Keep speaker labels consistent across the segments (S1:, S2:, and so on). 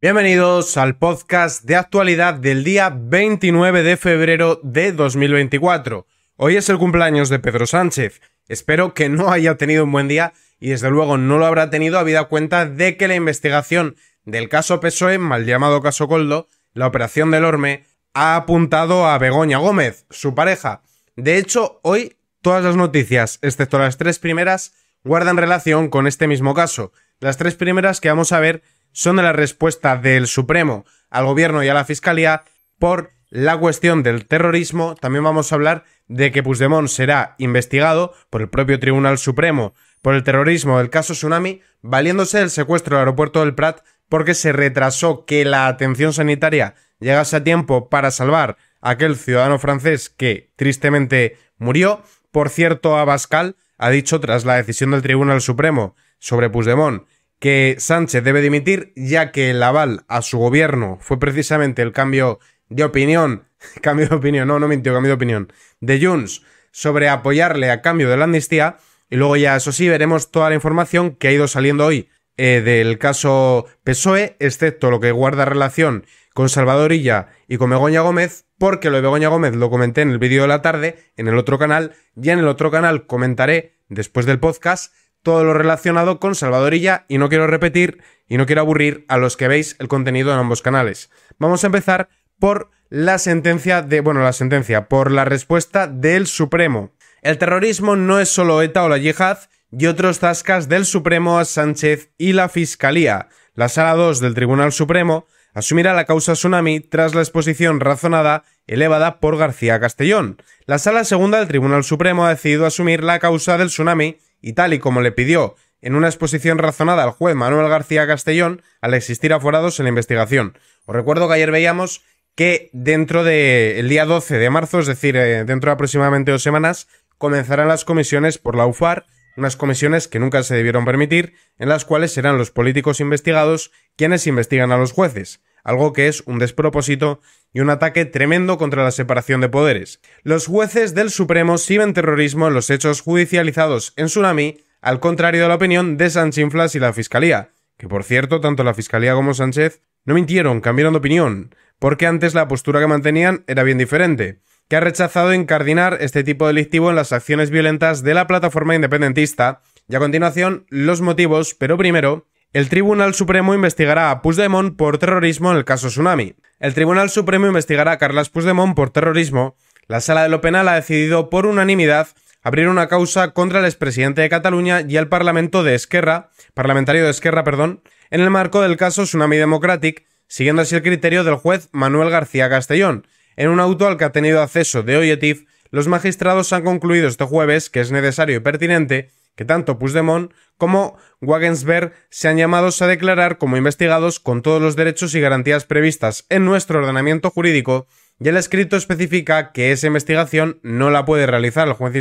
S1: Bienvenidos al podcast de actualidad del día 29 de febrero de 2024. Hoy es el cumpleaños de Pedro Sánchez. Espero que no haya tenido un buen día y desde luego no lo habrá tenido habida cuenta de que la investigación del caso PSOE, mal llamado caso Coldo, la operación del Orme, ha apuntado a Begoña Gómez, su pareja. De hecho, hoy todas las noticias, excepto las tres primeras, guardan relación con este mismo caso. Las tres primeras que vamos a ver son de la respuesta del Supremo al gobierno y a la fiscalía por la cuestión del terrorismo. También vamos a hablar de que Puigdemont será investigado por el propio Tribunal Supremo por el terrorismo del caso Tsunami, valiéndose del secuestro del aeropuerto del Prat porque se retrasó que la atención sanitaria llegase a tiempo para salvar a aquel ciudadano francés que tristemente murió. Por cierto, Abascal ha dicho tras la decisión del Tribunal Supremo sobre Puigdemont que Sánchez debe dimitir, ya que el aval a su gobierno fue precisamente el cambio de opinión, cambio de opinión, no, no mintió, cambio de opinión, de Junts sobre apoyarle a cambio de la amnistía. Y luego ya, eso sí, veremos toda la información que ha ido saliendo hoy eh, del caso PSOE, excepto lo que guarda relación con Salvador y con Begoña Gómez, porque lo de Begoña Gómez lo comenté en el vídeo de la tarde, en el otro canal, y en el otro canal comentaré, después del podcast, todo lo relacionado con Salvadorilla y no quiero repetir y no quiero aburrir a los que veis el contenido en ambos canales. Vamos a empezar por la sentencia de, bueno, la sentencia, por la respuesta del Supremo. El terrorismo no es solo ETA o la yihad y otros tascas del Supremo a Sánchez y la Fiscalía. La Sala 2 del Tribunal Supremo asumirá la causa tsunami tras la exposición razonada elevada por García Castellón. La Sala Segunda del Tribunal Supremo ha decidido asumir la causa del tsunami y tal y como le pidió en una exposición razonada al juez Manuel García Castellón al existir aforados en la investigación. Os recuerdo que ayer veíamos que dentro del día 12 de marzo, es decir, eh, dentro de aproximadamente dos semanas, comenzarán las comisiones por la UFAR, unas comisiones que nunca se debieron permitir, en las cuales serán los políticos investigados quienes investigan a los jueces algo que es un despropósito y un ataque tremendo contra la separación de poderes. Los jueces del Supremo siguen terrorismo en los hechos judicializados en Tsunami, al contrario de la opinión de Inflas y la Fiscalía, que por cierto, tanto la Fiscalía como Sánchez no mintieron, cambiaron de opinión, porque antes la postura que mantenían era bien diferente, que ha rechazado encardinar este tipo delictivo en las acciones violentas de la plataforma independentista, y a continuación los motivos, pero primero el Tribunal Supremo investigará a Puigdemont por terrorismo en el caso Tsunami. El Tribunal Supremo investigará a Carles Puigdemont por terrorismo. La Sala de lo Penal ha decidido por unanimidad abrir una causa contra el expresidente de Cataluña y el Parlamento de Esquerra, parlamentario de Esquerra, perdón, en el marco del caso Tsunami Democratic, siguiendo así el criterio del juez Manuel García Castellón. En un auto al que ha tenido acceso de Oyetif, los magistrados han concluido este jueves que es necesario y pertinente que tanto Puigdemont como Wagensberg se han llamados a declarar como investigados con todos los derechos y garantías previstas en nuestro ordenamiento jurídico y el escrito especifica que esa investigación no la puede realizar el juez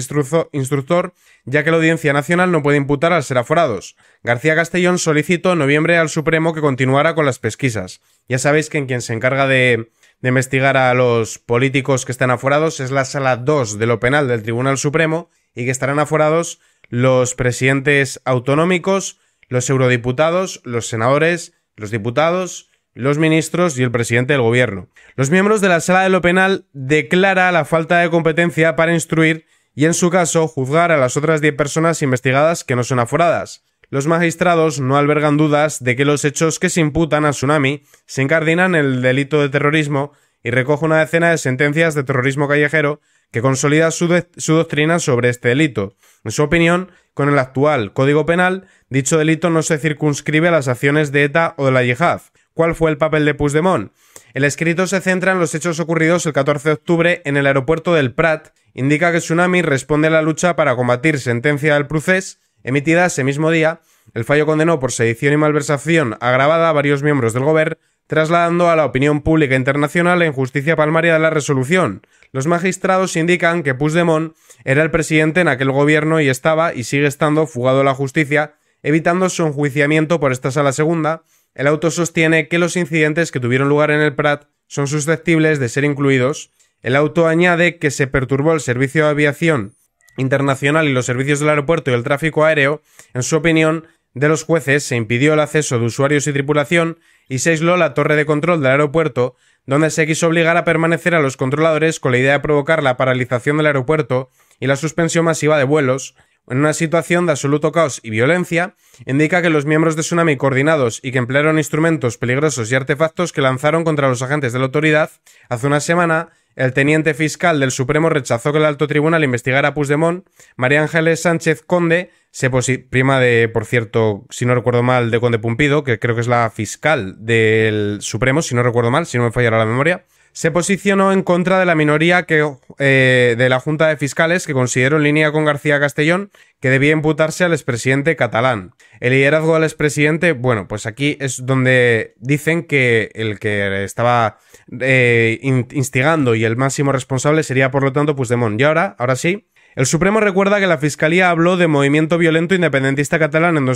S1: instructor, ya que la Audiencia Nacional no puede imputar al ser aforados. García Castellón solicitó en noviembre al Supremo que continuara con las pesquisas. Ya sabéis que en quien se encarga de, de investigar a los políticos que están aforados es la Sala 2 de lo Penal del Tribunal Supremo y que estarán aforados los presidentes autonómicos, los eurodiputados, los senadores, los diputados, los ministros y el presidente del gobierno. Los miembros de la sala de lo penal declara la falta de competencia para instruir y en su caso juzgar a las otras 10 personas investigadas que no son aforadas. Los magistrados no albergan dudas de que los hechos que se imputan a Tsunami se encardinan en el delito de terrorismo y recoge una decena de sentencias de terrorismo callejero que consolida su, doctrina sobre este delito. En su opinión, con el actual Código Penal, dicho delito no se circunscribe a las acciones de ETA o de la Yihad. ¿Cuál fue el papel de Puigdemont? El escrito se centra en los hechos ocurridos el 14 de octubre en el aeropuerto del Prat. Indica que Tsunami responde a la lucha para combatir sentencia del procés, emitida ese mismo día. El fallo condenó por sedición y malversación agravada a varios miembros del gobierno trasladando a la opinión pública internacional ...en justicia palmaria de la resolución. Los magistrados indican que Puigdemont era el presidente en aquel gobierno y estaba y sigue estando fugado a la justicia, evitando su enjuiciamiento por esta sala segunda. El auto sostiene que los incidentes que tuvieron lugar en el Prat son susceptibles de ser incluidos. El auto añade que se perturbó el servicio de aviación internacional y los servicios del aeropuerto y el tráfico aéreo. En su opinión, de los jueces se impidió el acceso de usuarios y tripulación y se aisló la torre de control del aeropuerto, donde se quiso obligar a permanecer a los controladores con la idea de provocar la paralización del aeropuerto y la suspensión masiva de vuelos, en una situación de absoluto caos y violencia, indica que los miembros de Tsunami coordinados y que emplearon instrumentos peligrosos y artefactos que lanzaron contra los agentes de la autoridad hace una semana el teniente fiscal del Supremo rechazó que el alto tribunal investigara a Puigdemont. María Ángeles Sánchez Conde, se prima de, por cierto, si no recuerdo mal, de Conde Pumpido, que creo que es la fiscal del Supremo, si no recuerdo mal, si no me fallará la memoria, se posicionó en contra de la minoría que, eh, de la Junta de Fiscales que consideró en línea con García Castellón que debía imputarse al expresidente catalán. El liderazgo del expresidente, bueno, pues aquí es donde dicen que el que estaba eh, instigando y el máximo responsable sería por lo tanto Puigdemont. Y ahora, ahora sí, el Supremo recuerda que la Fiscalía habló de movimiento violento independentista catalán en,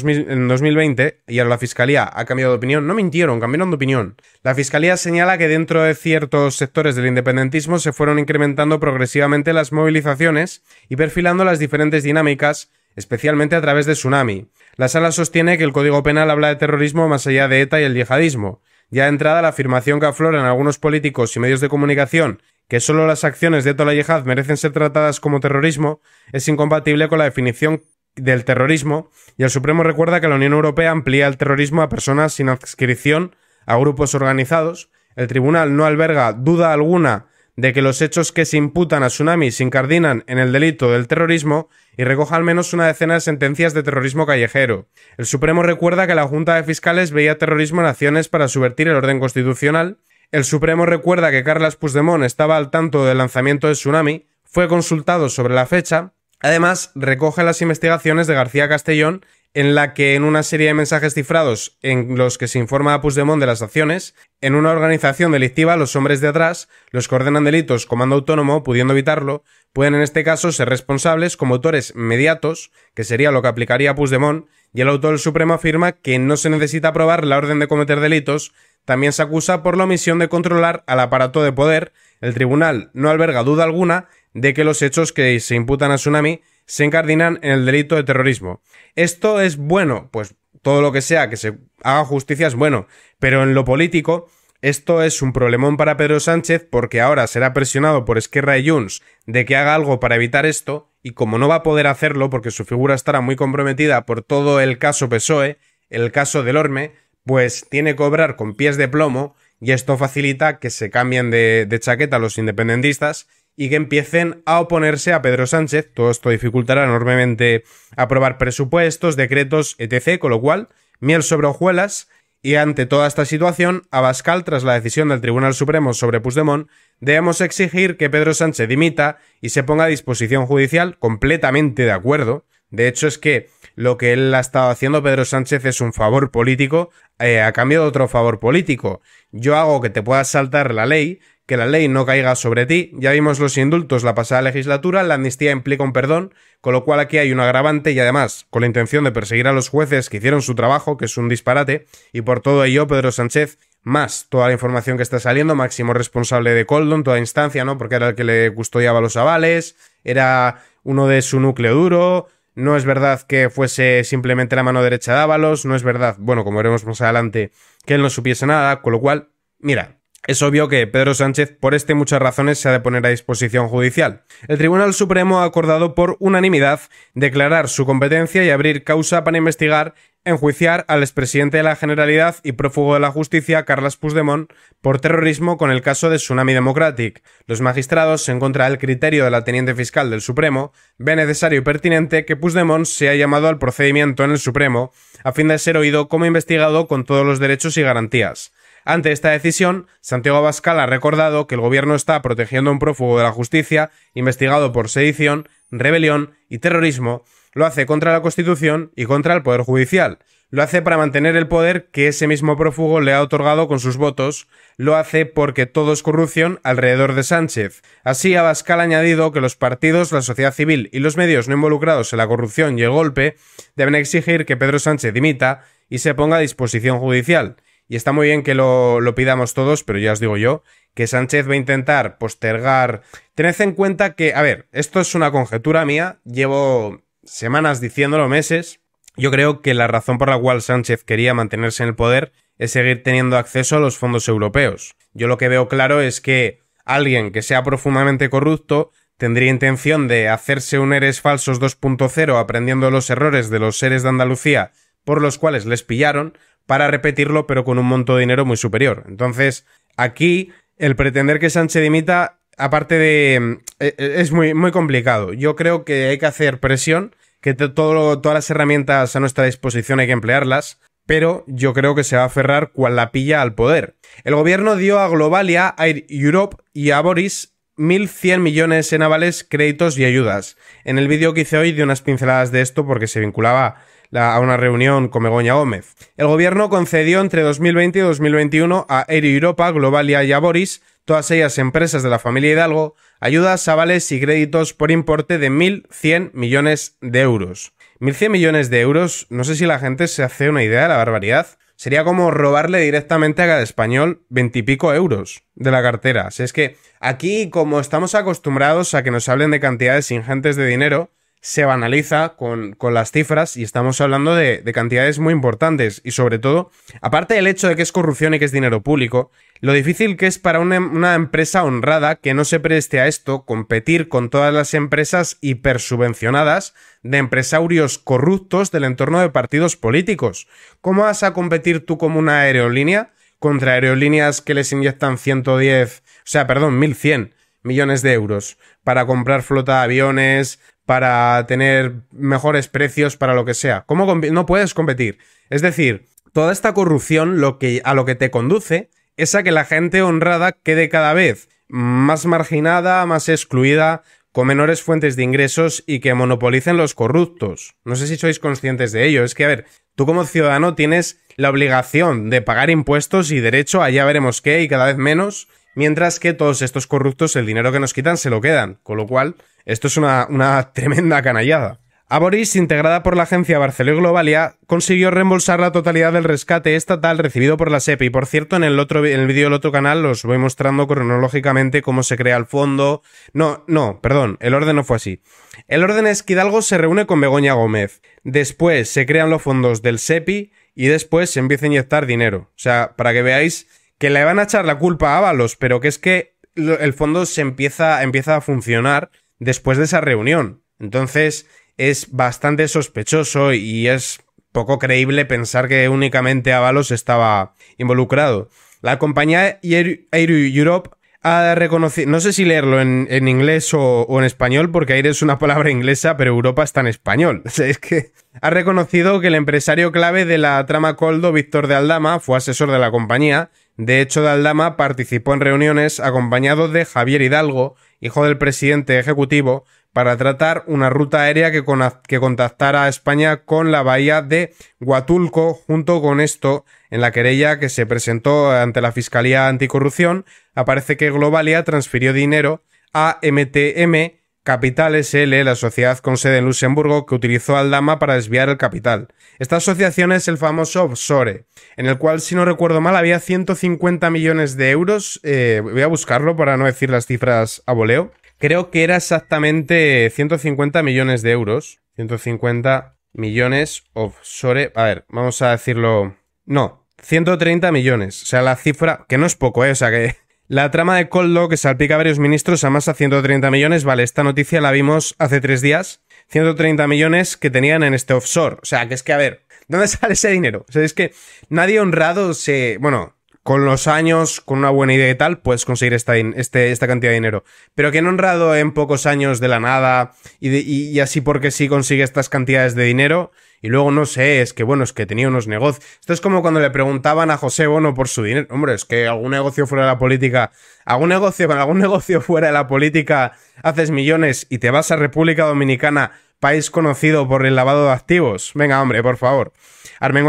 S1: 2020 y ahora la Fiscalía ha cambiado de opinión. No mintieron, cambiaron de opinión. La Fiscalía señala que dentro de ciertos sectores del independentismo se fueron incrementando progresivamente las movilizaciones y perfilando las diferentes dinámicas especialmente a través de Tsunami. La sala sostiene que el Código Penal habla de terrorismo más allá de ETA y el yihadismo. Ya entrada la afirmación que aflora en algunos políticos y medios de comunicación que solo las acciones de tola Yihad merecen ser tratadas como terrorismo es incompatible con la definición del terrorismo y el Supremo recuerda que la Unión Europea amplía el terrorismo a personas sin adscripción a grupos organizados. El tribunal no alberga duda alguna de que los hechos que se imputan a Tsunami se incardinan en el delito del terrorismo y recoja al menos una decena de sentencias de terrorismo callejero. El Supremo recuerda que la Junta de Fiscales veía terrorismo en acciones para subvertir el orden constitucional el Supremo recuerda que Carlos Puigdemont estaba al tanto del lanzamiento de Tsunami, fue consultado sobre la fecha, además recoge las investigaciones de García Castellón en la que en una serie de mensajes cifrados en los que se informa a Puigdemont de las acciones, en una organización delictiva los hombres de atrás, los que ordenan delitos comando autónomo, pudiendo evitarlo, pueden en este caso ser responsables como autores mediatos, que sería lo que aplicaría Puigdemont, y el autor supremo afirma que no se necesita aprobar la orden de cometer delitos, también se acusa por la omisión de controlar al aparato de poder, el tribunal no alberga duda alguna de que los hechos que se imputan a Tsunami se encardinan en el delito de terrorismo. ¿Esto es bueno? Pues todo lo que sea que se haga justicia es bueno, pero en lo político esto es un problemón para Pedro Sánchez porque ahora será presionado por Esquerra y Junts de que haga algo para evitar esto y como no va a poder hacerlo porque su figura estará muy comprometida por todo el caso PSOE, el caso del Orme, pues tiene que obrar con pies de plomo y esto facilita que se cambien de, de chaqueta los independentistas y que empiecen a oponerse a Pedro Sánchez. Todo esto dificultará enormemente aprobar presupuestos, decretos, etc. Con lo cual, miel sobre hojuelas y ante toda esta situación, Abascal, tras la decisión del Tribunal Supremo sobre Puigdemont, debemos exigir que Pedro Sánchez dimita y se ponga a disposición judicial, completamente de acuerdo. De hecho, es que lo que él ha estado haciendo, Pedro Sánchez, es un favor político eh, a cambio de otro favor político. Yo hago que te puedas saltar la ley, que la ley no caiga sobre ti. Ya vimos los indultos la pasada legislatura, la amnistía implica un perdón, con lo cual aquí hay un agravante y además, con la intención de perseguir a los jueces que hicieron su trabajo, que es un disparate, y por todo ello Pedro Sánchez más toda la información que está saliendo, máximo responsable de Coldon, toda instancia, ¿no? Porque era el que le custodiaba los avales, era uno de su núcleo duro, no es verdad que fuese simplemente la mano derecha de Ábalos, no es verdad, bueno, como veremos más adelante, que él no supiese nada, con lo cual, mira, es obvio que Pedro Sánchez, por este y muchas razones, se ha de poner a disposición judicial. El Tribunal Supremo ha acordado por unanimidad declarar su competencia y abrir causa para investigar, enjuiciar al expresidente de la Generalidad y prófugo de la justicia, Carlos Puigdemont, por terrorismo con el caso de Tsunami Democratic. Los magistrados, en contra del criterio de la teniente fiscal del Supremo, ve necesario y pertinente que Puigdemont sea llamado al procedimiento en el Supremo, a fin de ser oído como investigado con todos los derechos y garantías. Ante esta decisión, Santiago Abascal ha recordado que el gobierno está protegiendo a un prófugo de la justicia investigado por sedición, rebelión y terrorismo. Lo hace contra la Constitución y contra el Poder Judicial. Lo hace para mantener el poder que ese mismo prófugo le ha otorgado con sus votos. Lo hace porque todo es corrupción alrededor de Sánchez. Así, Abascal ha añadido que los partidos, la sociedad civil y los medios no involucrados en la corrupción y el golpe deben exigir que Pedro Sánchez dimita y se ponga a disposición judicial. Y está muy bien que lo, pidamos todos, pero ya os digo yo que Sánchez va a intentar postergar. Tened en cuenta que, a ver, esto es una conjetura mía, llevo semanas diciéndolo, meses. Yo creo que la razón por la cual Sánchez quería mantenerse en el poder es seguir teniendo acceso a los fondos europeos. Yo lo que veo claro es que alguien que sea profundamente corrupto tendría intención de hacerse un Eres Falsos 2.0 aprendiendo los errores de los seres de Andalucía por los cuales les pillaron para repetirlo pero con un monto de dinero muy superior. Entonces, aquí el pretender que Sánchez dimita, aparte de... Mm, e, e, es muy, muy complicado. Yo creo que hay que hacer presión, que todas las herramientas a nuestra disposición hay que emplearlas, pero yo creo que se va a aferrar cual la pilla al poder. El gobierno dio a Globalia, a Europe y a Boris 1.100 millones en avales, créditos y ayudas. En el vídeo que hice hoy di unas pinceladas de esto porque se vinculaba a una reunión con Megoña Gómez. El gobierno concedió entre 2020 y 2021 a Air Europa, Globalia y Aboris, todas ellas empresas de la familia Hidalgo, ayudas, avales y créditos por importe de 1.100 millones de euros. 1.100 millones de euros, no sé si la gente se hace una idea de la barbaridad. Sería como robarle directamente a cada español veintipico euros de la cartera. Si es que aquí, como estamos acostumbrados a que nos hablen de cantidades ingentes de dinero, se banaliza con, las cifras y estamos hablando de, cantidades muy importantes y sobre todo, aparte del hecho de que es corrupción y que es dinero público, lo difícil que es para una, empresa honrada que no se preste a esto competir con todas las empresas hipersubvencionadas de empresarios corruptos del entorno de partidos políticos. ¿Cómo vas a competir tú como una aerolínea contra aerolíneas que les inyectan 110, o sea, perdón, 1100 millones de euros para comprar flota de aviones, para tener mejores precios, para lo que sea. ¿Cómo no puedes competir? Es decir, toda esta corrupción lo que, a lo que te conduce es a que la gente honrada quede cada vez más marginada, más excluida, con menores fuentes de ingresos y que monopolicen los corruptos. No sé si sois conscientes de ello. Es que, a ver, tú como ciudadano tienes la obligación de pagar impuestos y derecho allá veremos qué y cada vez menos, mientras que todos estos corruptos el dinero que nos quitan se lo quedan. Con lo cual, esto es una, tremenda canallada. A Boris, integrada por la agencia Barceló Globalia, consiguió reembolsar la totalidad del rescate estatal recibido por la SEPI. Por cierto, en el otro el vídeo del otro canal os voy mostrando cronológicamente cómo se crea el fondo. No, no, perdón, el orden no fue así. El orden es que Hidalgo se reúne con Begoña Gómez. Después se crean los fondos del SEPI y después se empieza a inyectar dinero. O sea, para que veáis que le van a echar la culpa a Ábalos, pero que es que el fondo se empieza, empieza a funcionar después de esa reunión. Entonces es bastante sospechoso y es poco creíble pensar que únicamente Avalos estaba involucrado. La compañía Air, Europe ha reconocido, no sé si leerlo en, inglés o, en español, porque Air es una palabra inglesa, pero Europa está en español. es que ha reconocido que el empresario clave de la trama Coldo, Víctor de Aldama, fue asesor de la compañía. De hecho, de Aldama participó en reuniones acompañado de Javier Hidalgo, hijo del presidente ejecutivo, para tratar una ruta aérea que, que, contactara a España con la bahía de Huatulco. Junto con esto, en la querella que se presentó ante la Fiscalía Anticorrupción, aparece que Globalia transfirió dinero a MTM Capital SL, la sociedad con sede en Luxemburgo, que utilizó al Dama para desviar el capital. Esta asociación es el famoso Offshore, en el cual, si no recuerdo mal, había 150 millones de euros. Eh, voy a buscarlo para no decir las cifras a voleo. Creo que era exactamente 150 millones de euros. 150 millones offshore. A ver, vamos a decirlo. No, 130 millones. O sea, la cifra, que no es poco, ¿eh? O sea, que la trama de Coldo que salpica a varios ministros a más amasa 130 millones. Vale, esta noticia la vimos hace tres días. 130 millones que tenían en este offshore. O sea, que es que, a ver, ¿dónde sale ese dinero? O sea, es que nadie honrado se. Bueno, con los años, con una buena idea y tal, puedes conseguir esta, este, esta cantidad de dinero. Pero que honrado en pocos años de la nada y, y así porque sí consigue estas cantidades de dinero y luego no sé, es que bueno, es que tenía unos negocios. Esto es como cuando le preguntaban a José Bono por su dinero. Hombre, es que algún negocio fuera de la política, algún negocio, con algún negocio fuera de la política haces millones y te vas a República Dominicana, país conocido por el lavado de activos. Venga, hombre, por favor.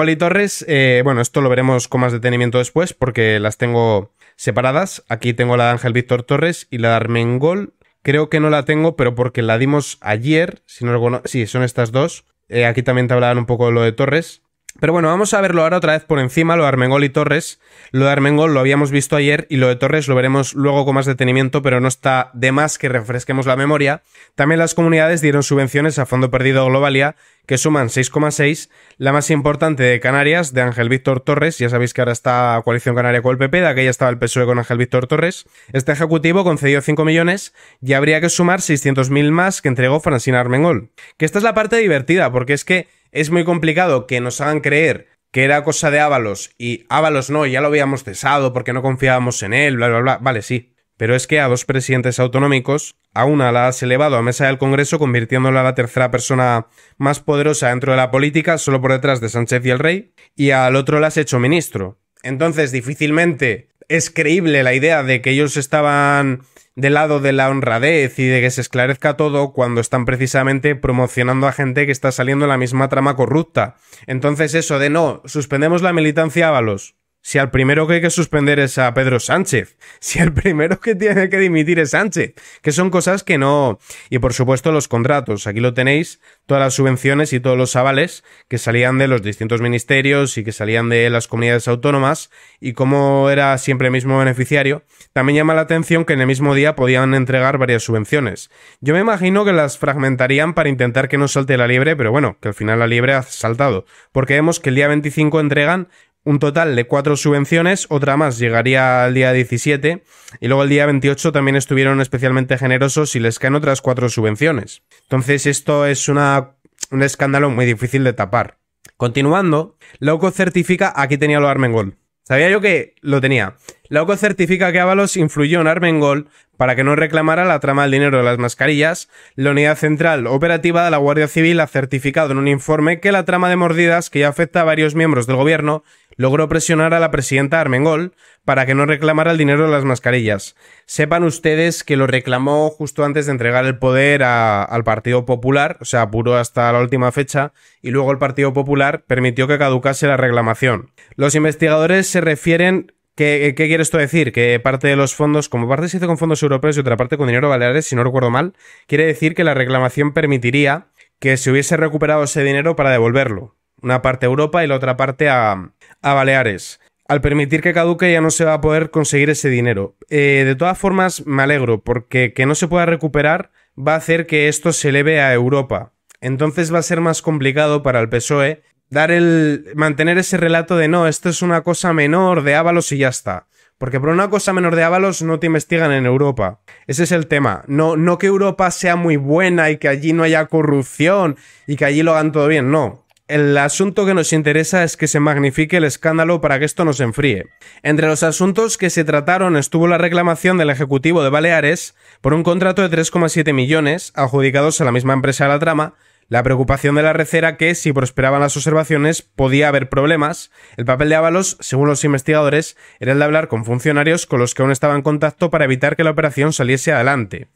S1: y Torres, eh, bueno, esto lo veremos con más detenimiento después porque las tengo separadas. Aquí tengo la de Ángel Víctor Torres y la de Armengol. Creo que no la tengo, pero porque la dimos ayer, si no, sí, son estas dos. Eh, aquí también te hablaban un poco de lo de Torres. Pero bueno, vamos a verlo ahora otra vez por encima, lo de Armengol y Torres. Lo de Armengol lo habíamos visto ayer y lo de Torres lo veremos luego con más detenimiento, pero no está de más que refresquemos la memoria. También las comunidades dieron subvenciones a Fondo Perdido Globalia que suman 6,6, la más importante de Canarias, de Ángel Víctor Torres, ya sabéis que ahora está coalición canaria con el PP, de aquella estaba el PSOE con Ángel Víctor Torres, este ejecutivo concedió 5 millones y habría que sumar 600.000 más que entregó Francina Armengol. Que esta es la parte divertida, porque es que es muy complicado que nos hagan creer que era cosa de Ábalos y Ábalos no, ya lo habíamos cesado porque no confiábamos en él, bla, bla, bla. Vale, sí, pero es que a dos presidentes autonómicos, a una la has elevado a mesa del Congreso convirtiéndola a la tercera persona más poderosa dentro de la política, solo por detrás de Sánchez y el rey, y al otro la has hecho ministro. Entonces, difícilmente es creíble la idea de que ellos estaban del lado de la honradez y de que se esclarezca todo cuando están precisamente promocionando a gente que está saliendo en la misma trama corrupta. Entonces eso de no, suspendemos la militancia Ávalos. Si al primero que hay que suspender es a Pedro Sánchez, si al primero que tiene que dimitir es Sánchez, que son cosas que no. Y por supuesto los contratos, aquí lo tenéis, todas las subvenciones y todos los avales que salían de los distintos ministerios y que salían de las comunidades autónomas y como era siempre el mismo beneficiario. También llama la atención que en el mismo día podían entregar varias subvenciones. Yo me imagino que las fragmentarían para intentar que no salte la libre, pero bueno, que al final la libre ha saltado, porque vemos que el día 25 entregan un total de cuatro subvenciones, otra más llegaría al día 17 y luego el día 28 también estuvieron especialmente generosos y les caen otras cuatro subvenciones. Entonces esto es una, un escándalo muy difícil de tapar. Continuando, OCO certifica, aquí tenía lo Armengol. Sabía yo que lo tenía. OCO certifica que Ábalos influyó en Armengol para que no reclamara la trama del dinero de las mascarillas. La unidad central operativa de la Guardia Civil ha certificado en un informe que la trama de mordidas que ya afecta a varios miembros del gobierno logró presionar a la presidenta Armengol para que no reclamara el dinero de las mascarillas. Sepan ustedes que lo reclamó justo antes de entregar el poder al Partido Popular, o sea, apuró hasta la última fecha, y luego el Partido Popular permitió que caducase la reclamación. Los investigadores se refieren eh, ¿Qué, ¿Qué, quiere esto decir? Que parte de los fondos, como parte se hizo con fondos europeos y otra parte con dinero baleares, si no recuerdo mal, quiere decir que la reclamación permitiría que se hubiese recuperado ese dinero para devolverlo una parte a Europa y la otra parte a, a Baleares. Al permitir que caduque ya no se va a poder conseguir ese dinero. Eh, de todas formas, me alegro porque que no se pueda recuperar va a hacer que esto se eleve a Europa. Entonces va a ser más complicado para el PSOE dar el mantener ese relato de no, esto es una cosa menor de Ábalos y ya está. Porque por una cosa menor de Ábalos no te investigan en Europa. Ese es el tema. No, no que Europa sea muy buena y que allí no haya corrupción y que allí lo hagan todo bien. No. El asunto que nos interesa es que se magnifique el escándalo para que esto nos enfríe. Entre los asuntos que se trataron estuvo la reclamación del Ejecutivo de Baleares por un contrato de 3,7 millones adjudicados a la misma empresa de la trama, la preocupación de la recera que, si prosperaban las observaciones, podía haber problemas. El papel de Ábalos, según los investigadores, era el de hablar con funcionarios con los que aún estaba en contacto para evitar que la operación saliese adelante.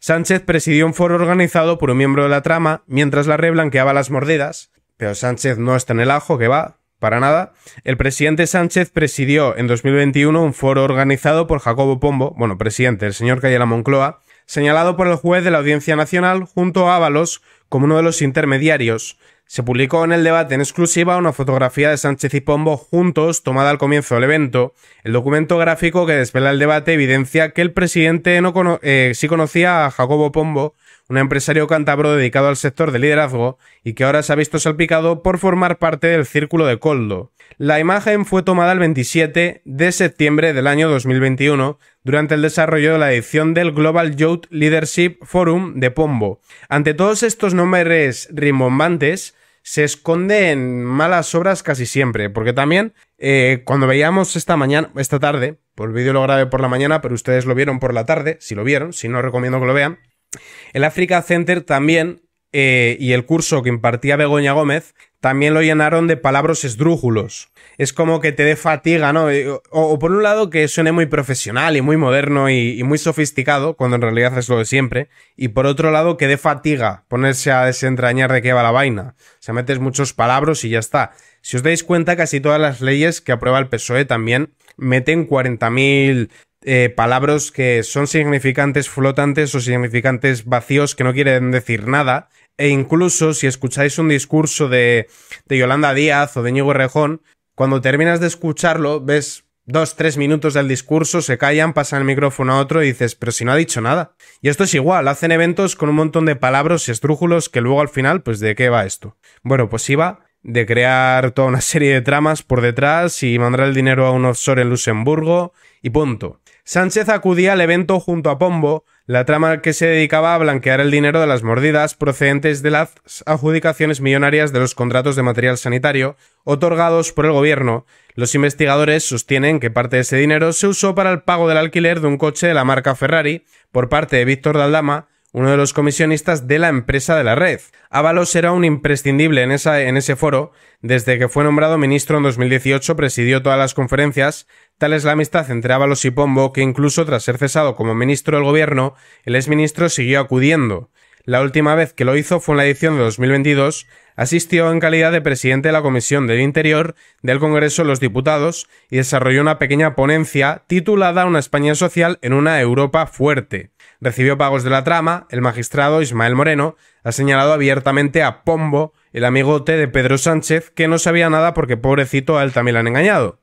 S1: Sánchez presidió un foro organizado por un miembro de la trama, mientras la red blanqueaba las mordidas, pero Sánchez no está en el ajo, que va, para nada. El presidente Sánchez presidió en 2021 un foro organizado por Jacobo Pombo, bueno, presidente, el señor Cayela Moncloa, señalado por el juez de la Audiencia Nacional junto a Ábalos como uno de los intermediarios. Se publicó en el debate en exclusiva una fotografía de Sánchez y Pombo juntos tomada al comienzo del evento. El documento gráfico que desvela el debate evidencia que el presidente no eh, sí conocía a Jacobo Pombo un empresario cántabro dedicado al sector de liderazgo y que ahora se ha visto salpicado por formar parte del Círculo de Coldo. La imagen fue tomada el 27 de septiembre del año 2021 durante el desarrollo de la edición del Global Youth Leadership Forum de Pombo. Ante todos estos nombres rimbombantes, se esconden en malas obras casi siempre, porque también eh, cuando veíamos esta mañana, esta tarde, por el vídeo lo grabé por la mañana, pero ustedes lo vieron por la tarde, si lo vieron, si no recomiendo que lo vean, el Africa Center también, eh, y el curso que impartía Begoña Gómez, también lo llenaron de palabras esdrújulos. Es como que te dé fatiga, ¿no? Eh, o, por un lado que suene muy profesional y muy moderno y, muy sofisticado, cuando en realidad es lo de siempre. Y por otro lado que dé fatiga ponerse a desentrañar de qué va la vaina. O Se metes muchos palabras y ya está. Si os dais cuenta, casi todas las leyes que aprueba el PSOE también meten 40.000 eh, palabras que son significantes flotantes o significantes vacíos que no quieren decir nada. E incluso si escucháis un discurso de, de Yolanda Díaz o de Ñigo Rejón, cuando terminas de escucharlo, ves dos, tres minutos del discurso, se callan, pasan el micrófono a otro y dices, pero si no ha dicho nada. Y esto es igual, hacen eventos con un montón de palabras y estrújulos que luego al final, pues ¿de qué va esto? Bueno, pues iba de crear toda una serie de tramas por detrás y mandar el dinero a un offshore en Luxemburgo y punto. Sánchez acudía al evento junto a Pombo, la trama que se dedicaba a blanquear el dinero de las mordidas procedentes de las adjudicaciones millonarias de los contratos de material sanitario otorgados por el gobierno. Los investigadores sostienen que parte de ese dinero se usó para el pago del alquiler de un coche de la marca Ferrari por parte de Víctor Daldama, uno de los comisionistas de la empresa de la red. Ábalos era un imprescindible en, ese foro. Desde que fue nombrado ministro en 2018 presidió todas las conferencias. Tal es la amistad entre Ábalos y Pombo que incluso tras ser cesado como ministro del gobierno, el exministro siguió acudiendo. La última vez que lo hizo fue en la edición de 2022. Asistió en calidad de presidente de la Comisión del Interior del Congreso de los Diputados y desarrolló una pequeña ponencia titulada Una España social en una Europa fuerte recibió pagos de la trama, el magistrado Ismael Moreno ha señalado abiertamente a Pombo, el amigote de Pedro Sánchez, que no sabía nada porque pobrecito a él también le han engañado.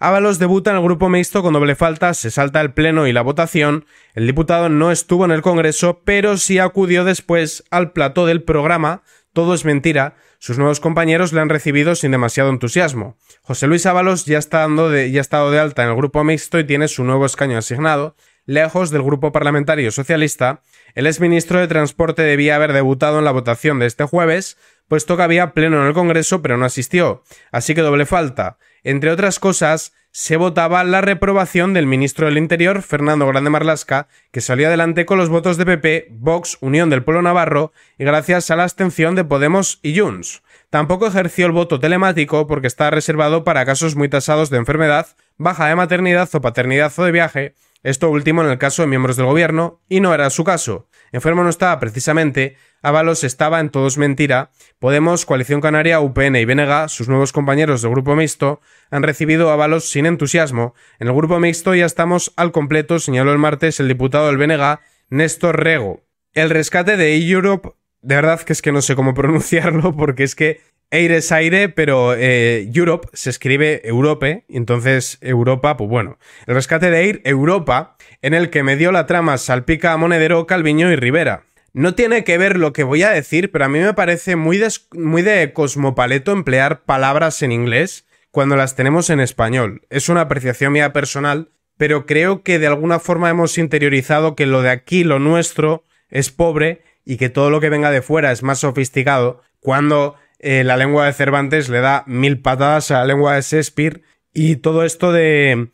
S1: Ábalos debuta en el grupo mixto con doble falta, se salta el pleno y la votación, el diputado no estuvo en el Congreso, pero sí acudió después al plató del programa, todo es mentira, sus nuevos compañeros le han recibido sin demasiado entusiasmo. José Luis Ábalos ya está dando ya ha estado de alta en el grupo mixto y tiene su nuevo escaño asignado, Lejos del grupo parlamentario socialista, el exministro de Transporte debía haber debutado en la votación de este jueves, puesto que había pleno en el Congreso pero no asistió, así que doble falta. Entre otras cosas, se votaba la reprobación del ministro del Interior, Fernando Grande Marlasca, que salió adelante con los votos de PP, Vox, Unión del Pueblo Navarro y gracias a la abstención de Podemos y Junts. Tampoco ejerció el voto telemático porque está reservado para casos muy tasados de enfermedad, baja de maternidad o paternidad o de viaje, esto último en el caso de miembros del gobierno, y no era su caso. Enfermo no estaba precisamente, Ábalos estaba en todos mentira, Podemos, Coalición Canaria, UPN y Venega, sus nuevos compañeros del grupo mixto, han recibido Ábalos sin entusiasmo. En el grupo mixto ya estamos al completo, señaló el martes el diputado del Venega, Néstor Rego. El rescate de e Europe, de verdad que es que no sé cómo pronunciarlo porque es que Air aire, pero eh, Europe se escribe Europe, entonces Europa, pues bueno. El rescate de Air Europa, en el que me dio la trama salpica Monedero, Calviño y Rivera. No tiene que ver lo que voy a decir, pero a mí me parece muy muy de cosmopaleto emplear palabras en inglés cuando las tenemos en español. Es una apreciación mía personal, pero creo que de alguna forma hemos interiorizado que lo de aquí, lo nuestro, es pobre y que todo lo que venga de fuera es más sofisticado, cuando eh, la lengua de Cervantes le da mil patadas a la lengua de Shakespeare y todo esto de,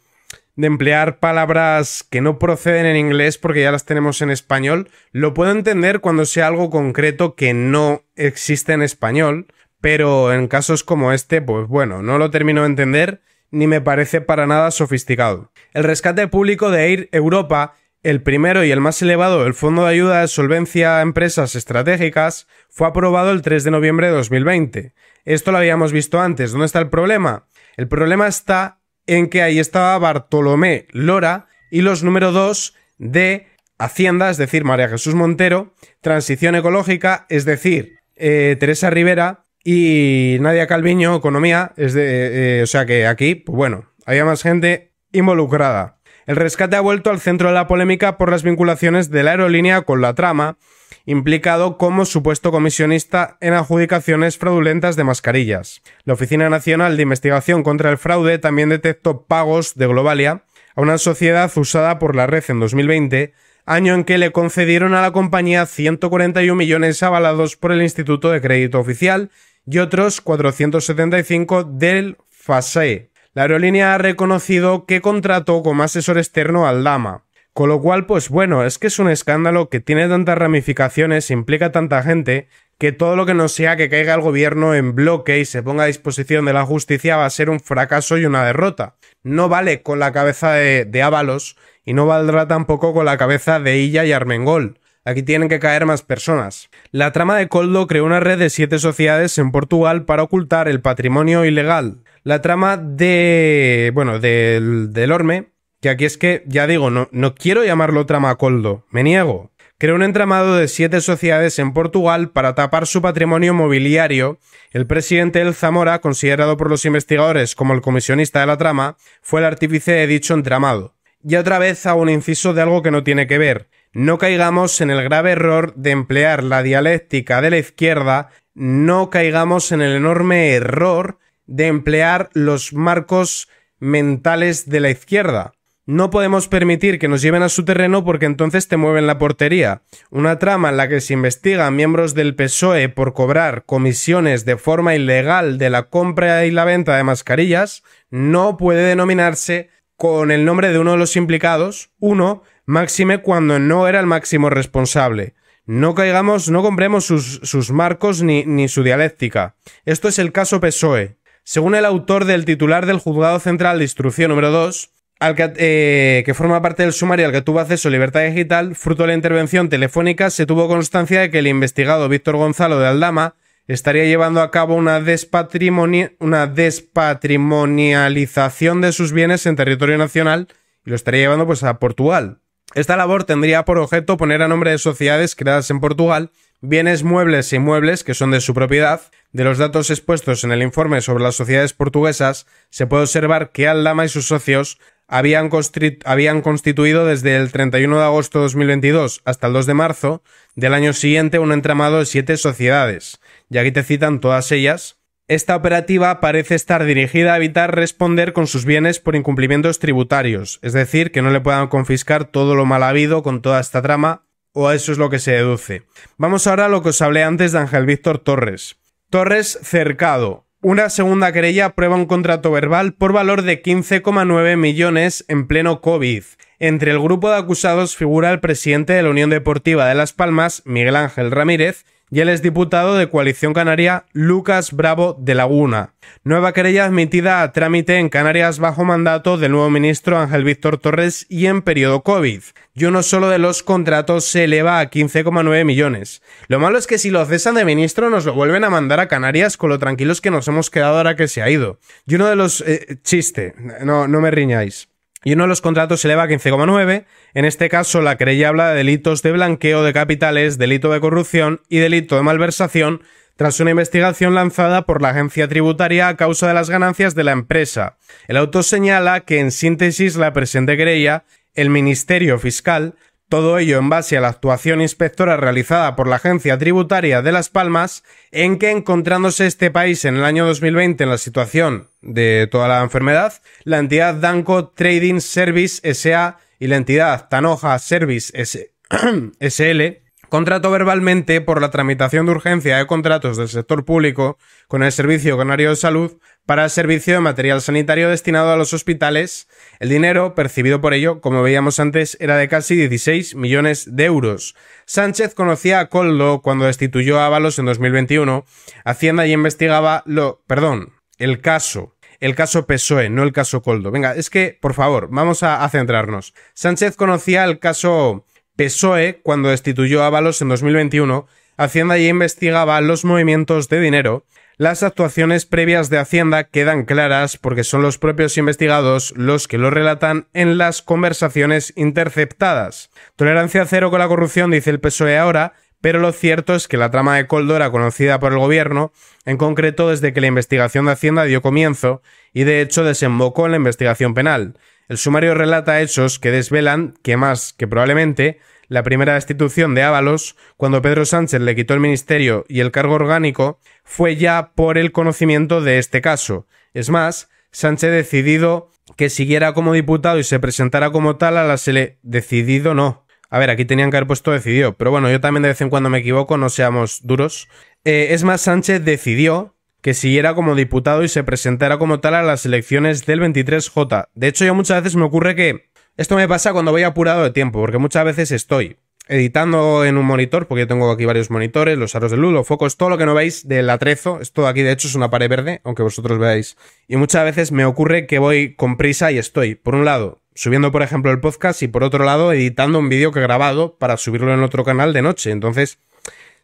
S1: de emplear palabras que no proceden en inglés porque ya las tenemos en español, lo puedo entender cuando sea algo concreto que no existe en español, pero en casos como este, pues bueno, no lo termino de entender ni me parece para nada sofisticado. El rescate público de Air Europa el primero y el más elevado el Fondo de Ayuda de Solvencia a Empresas Estratégicas fue aprobado el 3 de noviembre de 2020. Esto lo habíamos visto antes. ¿Dónde está el problema? El problema está en que ahí estaba Bartolomé Lora y los número dos de Hacienda, es decir, María Jesús Montero, Transición Ecológica, es decir, eh, Teresa Rivera y Nadia Calviño, Economía, es eh, eh, o sea que aquí, pues bueno, había más gente involucrada. El rescate ha vuelto al centro de la polémica por las vinculaciones de la aerolínea con la trama, implicado como supuesto comisionista en adjudicaciones fraudulentas de mascarillas. La Oficina Nacional de Investigación contra el Fraude también detectó pagos de Globalia a una sociedad usada por la red en 2020, año en que le concedieron a la compañía 141 millones avalados por el Instituto de Crédito Oficial y otros 475 del FASE, la aerolínea ha reconocido que contrató como asesor externo al Dama. Con lo cual, pues bueno, es que es un escándalo que tiene tantas ramificaciones, implica tanta gente, que todo lo que no sea que caiga el gobierno en bloque y se ponga a disposición de la justicia va a ser un fracaso y una derrota. No vale con la cabeza de, de Ábalos y no valdrá tampoco con la cabeza de Illa y Armengol. Aquí tienen que caer más personas. La trama de Coldo creó una red de siete sociedades en Portugal para ocultar el patrimonio ilegal la trama de. Bueno, del, del Orme. Que aquí es que, ya digo, no, no quiero llamarlo trama coldo, me niego. Creó un entramado de siete sociedades en Portugal para tapar su patrimonio mobiliario. El presidente El Zamora, considerado por los investigadores como el comisionista de la trama, fue el artífice de dicho entramado. Y otra vez hago un inciso de algo que no tiene que ver. No caigamos en el grave error de emplear la dialéctica de la izquierda, no caigamos en el enorme error de emplear los marcos mentales de la izquierda. No podemos permitir que nos lleven a su terreno porque entonces te mueven la portería. Una trama en la que se investigan miembros del PSOE por cobrar comisiones de forma ilegal de la compra y la venta de mascarillas no puede denominarse con el nombre de uno de los implicados, uno, máxime cuando no era el máximo responsable. No caigamos, no compremos sus, marcos ni, ni su dialéctica. Esto es el caso PSOE, según el autor del titular del Juzgado Central de Instrucción número 2, eh, que, forma parte del sumario al que tuvo acceso Libertad Digital, fruto de la intervención telefónica, se tuvo constancia de que el investigado Víctor Gonzalo de Aldama estaría llevando a cabo una, una despatrimonialización de sus bienes en territorio nacional y lo estaría llevando pues, a Portugal. Esta labor tendría por objeto poner a nombre de sociedades creadas en Portugal bienes muebles e inmuebles que son de su propiedad. De los datos expuestos en el informe sobre las sociedades portuguesas, se puede observar que Aldama y sus socios habían, constituido desde el 31 de agosto de 2022 hasta el 2 de marzo del año siguiente un entramado de siete sociedades, y aquí te citan todas ellas. Esta operativa parece estar dirigida a evitar responder con sus bienes por incumplimientos tributarios, es decir, que no le puedan confiscar todo lo mal habido con toda esta trama o eso es lo que se deduce. Vamos ahora a lo que os hablé antes de Ángel Víctor Torres. Torres cercado. Una segunda querella aprueba un contrato verbal por valor de 15,9 millones en pleno COVID. Entre el grupo de acusados figura el presidente de la Unión Deportiva de Las Palmas, Miguel Ángel Ramírez, y el diputado de Coalición Canaria Lucas Bravo de Laguna. Nueva querella admitida a trámite en Canarias bajo mandato del nuevo ministro Ángel Víctor Torres y en periodo COVID. Y uno solo de los contratos se eleva a 15,9 millones. Lo malo es que si lo cesan de ministro nos lo vuelven a mandar a Canarias con lo tranquilos que nos hemos quedado ahora que se ha ido. Y uno de los... Eh, chiste, no, no me riñáis y uno de los contratos se eleva a 15,9. En este caso, la querella habla de delitos de blanqueo de capitales, delito de corrupción y delito de malversación tras una investigación lanzada por la agencia tributaria a causa de las ganancias de la empresa. El auto señala que, en síntesis, la presente querella, el Ministerio Fiscal todo ello en base a la actuación inspectora realizada por la Agencia Tributaria de Las Palmas, en que encontrándose este país en el año 2020 en la situación de toda la enfermedad, la entidad Danco Trading Service SA y la entidad Tanoja Service S SL Contrato verbalmente por la tramitación de urgencia de contratos del sector público con el Servicio Canario de Salud para el servicio de material sanitario destinado a los hospitales. El dinero percibido por ello, como veíamos antes, era de casi 16 millones de euros. Sánchez conocía a Coldo cuando destituyó a Ábalos en 2021. Hacienda y investigaba lo, perdón, el caso el caso PSOE, no el caso Coldo. Venga, es que, por favor, vamos a, a, centrarnos. Sánchez conocía el caso PSOE cuando destituyó a Valos en 2021, Hacienda ya investigaba los movimientos de dinero. Las actuaciones previas de Hacienda quedan claras porque son los propios investigados los que lo relatan en las conversaciones interceptadas. Tolerancia cero con la corrupción, dice el PSOE ahora, pero lo cierto es que la trama de Coldo era conocida por el gobierno, en concreto desde que la investigación de Hacienda dio comienzo y de hecho desembocó en la investigación penal. El sumario relata hechos que desvelan que más que probablemente la primera destitución de Ábalos, cuando Pedro Sánchez le quitó el ministerio y el cargo orgánico, fue ya por el conocimiento de este caso. Es más, Sánchez decidido que siguiera como diputado y se presentara como tal a la SELE. decidido no. A ver, aquí tenían que haber puesto decidido, pero bueno, yo también de vez en cuando me equivoco, no seamos duros. Eh, es más, Sánchez decidió que siguiera como diputado y se presentara como tal a las elecciones del 23J. De hecho, yo muchas veces me ocurre que esto me pasa cuando voy apurado de tiempo, porque muchas veces estoy editando en un monitor, porque yo tengo aquí varios monitores, los aros de luz, los focos, todo lo que no veis del atrezo, esto aquí de hecho es una pared verde, aunque vosotros veáis. Y muchas veces me ocurre que voy con prisa y estoy, por un lado, subiendo por ejemplo el podcast y por otro lado editando un vídeo que he grabado para subirlo en otro canal de noche. Entonces,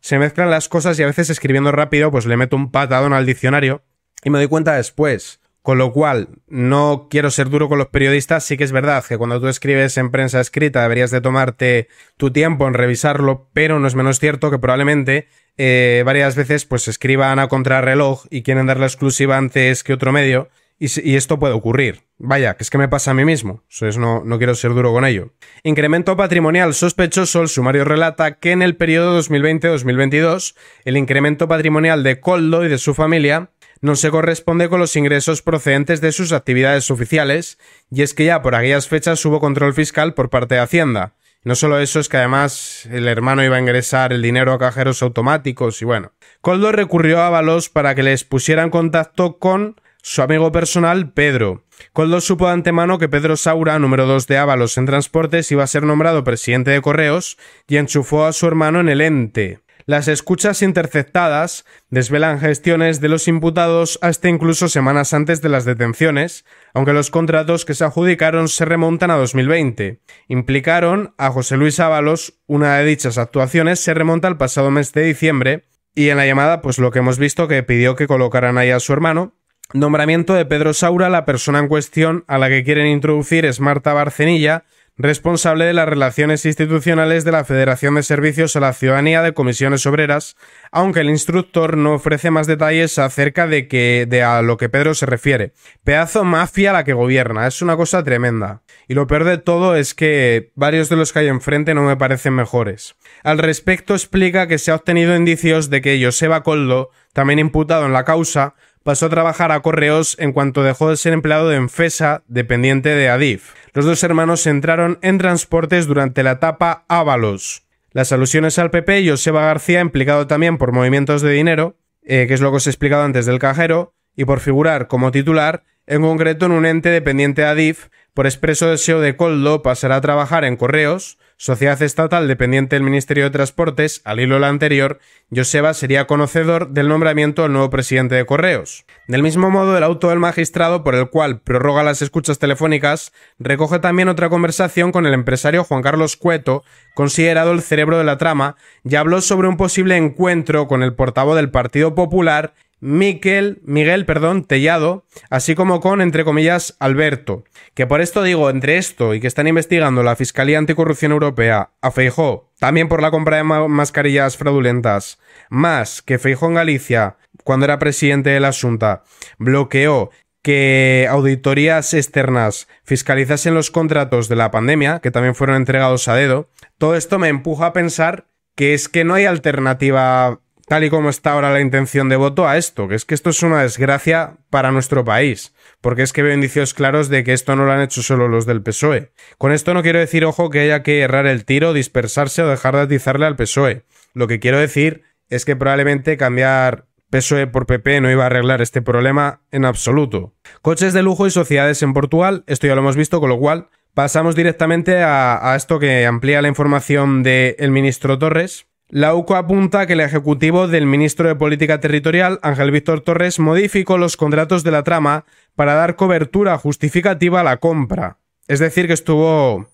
S1: se mezclan las cosas y a veces escribiendo rápido, pues le meto un patadón al diccionario y me doy cuenta después. Con lo cual, no quiero ser duro con los periodistas, sí que es verdad que cuando tú escribes en prensa escrita deberías de tomarte tu tiempo en revisarlo, pero no es menos cierto que probablemente eh, varias veces pues escriban a contrarreloj y quieren dar la exclusiva antes que otro medio y, esto puede ocurrir. Vaya, que es que me pasa a mí mismo. Es no, no quiero ser duro con ello. Incremento patrimonial sospechoso. El sumario relata que en el periodo 2020-2022 el incremento patrimonial de Coldo y de su familia no se corresponde con los ingresos procedentes de sus actividades oficiales, y es que ya por aquellas fechas hubo control fiscal por parte de Hacienda. No solo eso, es que además el hermano iba a ingresar el dinero a cajeros automáticos y bueno. Coldo recurrió a Avalos para que les pusiera en contacto con su amigo personal Pedro. Coldo supo de antemano que Pedro Saura, número 2 de Ábalos en Transportes, iba a ser nombrado presidente de Correos y enchufó a su hermano en el ente. Las escuchas interceptadas desvelan gestiones de los imputados hasta incluso semanas antes de las detenciones, aunque los contratos que se adjudicaron se remontan a 2020. Implicaron a José Luis Ábalos, una de dichas actuaciones se remonta al pasado mes de diciembre, y en la llamada, pues lo que hemos visto que pidió que colocaran ahí a su hermano, Nombramiento de Pedro Saura, la persona en cuestión a la que quieren introducir es Marta Barcenilla, responsable de las relaciones institucionales de la Federación de Servicios a la Ciudadanía de Comisiones Obreras, aunque el instructor no ofrece más detalles acerca de, que, de a lo que Pedro se refiere. Pedazo mafia la que gobierna, es una cosa tremenda. Y lo peor de todo es que varios de los que hay enfrente no me parecen mejores. Al respecto explica que se ha obtenido indicios de que Joseba Coldo, también imputado en la causa, pasó a trabajar a correos en cuanto dejó de ser empleado de Enfesa, dependiente de Adif. Los dos hermanos entraron en transportes durante la etapa Ábalos. Las alusiones al PP y Joseba García, implicado también por movimientos de dinero, eh, que es lo que os he explicado antes del cajero, y por figurar como titular, en concreto en un ente dependiente de Adif, por expreso deseo de Coldo pasará a trabajar en correos, Sociedad estatal dependiente del Ministerio de Transportes, al hilo de la anterior, Joseba sería conocedor del nombramiento del nuevo presidente de Correos. Del mismo modo, el auto del magistrado por el cual prorroga las escuchas telefónicas recoge también otra conversación con el empresario Juan Carlos Cueto, considerado el cerebro de la trama, y habló sobre un posible encuentro con el portavoz del Partido Popular Miquel, Miguel, perdón, Tellado, así como con, entre comillas, Alberto. Que por esto digo, entre esto y que están investigando la Fiscalía Anticorrupción Europea a Feijó, también por la compra de mascarillas fraudulentas, más que Feijó en Galicia, cuando era presidente de la Junta, bloqueó que auditorías externas fiscalizasen los contratos de la pandemia, que también fueron entregados a dedo, todo esto me empuja a pensar que es que no hay alternativa tal y como está ahora la intención de voto, a esto, que es que esto es una desgracia para nuestro país, porque es que veo indicios claros de que esto no lo han hecho solo los del PSOE. Con esto no quiero decir, ojo, que haya que errar el tiro, dispersarse o dejar de atizarle al PSOE. Lo que quiero decir es que probablemente cambiar PSOE por PP no iba a arreglar este problema en absoluto. Coches de lujo y sociedades en Portugal, esto ya lo hemos visto, con lo cual pasamos directamente a, esto que amplía la información del ministro Torres, la UCO apunta que el ejecutivo del ministro de Política Territorial, Ángel Víctor Torres, modificó los contratos de la trama para dar cobertura justificativa a la compra. Es decir, que estuvo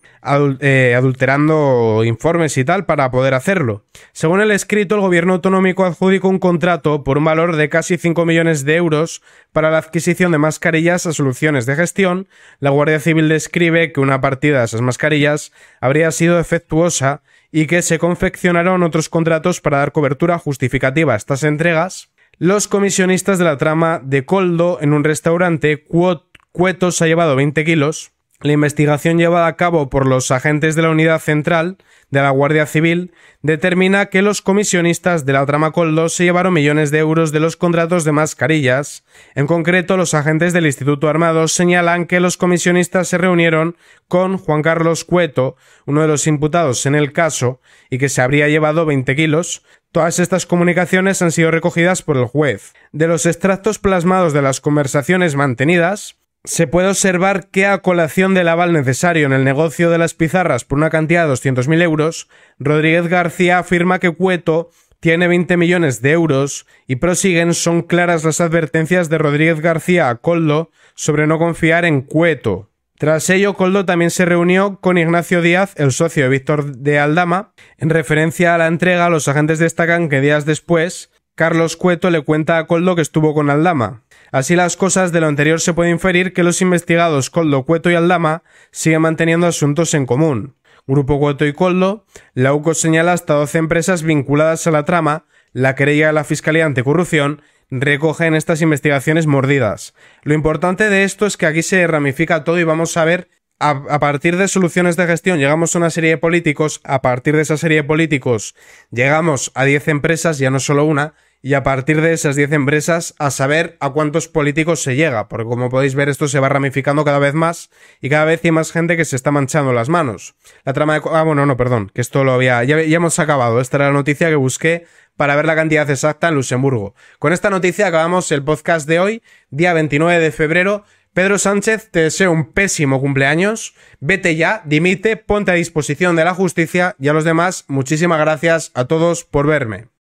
S1: eh, adulterando informes y tal para poder hacerlo. Según el escrito, el gobierno autonómico adjudicó un contrato por un valor de casi 5 millones de euros para la adquisición de mascarillas a soluciones de gestión. La Guardia Civil describe que una partida de esas mascarillas habría sido efectuosa y que se confeccionaron otros contratos para dar cobertura justificativa a estas entregas, los comisionistas de la trama de Coldo en un restaurante, Cuetos ha llevado 20 kilos, la investigación llevada a cabo por los agentes de la Unidad Central de la Guardia Civil determina que los comisionistas de la trama Coldo se llevaron millones de euros de los contratos de mascarillas. En concreto, los agentes del Instituto Armado señalan que los comisionistas se reunieron con Juan Carlos Cueto, uno de los imputados en el caso, y que se habría llevado 20 kilos, Todas estas comunicaciones han sido recogidas por el juez. De los extractos plasmados de las conversaciones mantenidas, se puede observar que a colación del aval necesario en el negocio de las pizarras por una cantidad de 200.000 euros, Rodríguez García afirma que Cueto tiene 20 millones de euros y prosiguen son claras las advertencias de Rodríguez García a Coldo sobre no confiar en Cueto. Tras ello, Coldo también se reunió con Ignacio Díaz, el socio de Víctor de Aldama. En referencia a la entrega, los agentes destacan que días después, Carlos Cueto le cuenta a Coldo que estuvo con Aldama. Así las cosas, de lo anterior se puede inferir que los investigados Coldo, Cueto y Aldama siguen manteniendo asuntos en común. Grupo Cueto y Coldo, la UCO señala hasta 12 empresas vinculadas a la trama, la querella de la Fiscalía Anticorrupción, recoge recogen estas investigaciones mordidas. Lo importante de esto es que aquí se ramifica todo y vamos a ver a, partir de soluciones de gestión llegamos a una serie de políticos, a partir de esa serie de políticos llegamos a 10 empresas, ya no solo una, y a partir de esas 10 empresas a saber a cuántos políticos se llega, porque como podéis ver esto se va ramificando cada vez más y cada vez hay más gente que se está manchando las manos. La trama de... Ah, bueno, no, perdón, que esto lo había... Ya, ya hemos acabado, esta era la noticia que busqué para ver la cantidad exacta en Luxemburgo. Con esta noticia acabamos el podcast de hoy, día 29 de febrero. Pedro Sánchez, te deseo un pésimo cumpleaños. Vete ya, dimite, ponte a disposición de la justicia y a los demás, muchísimas gracias a todos por verme.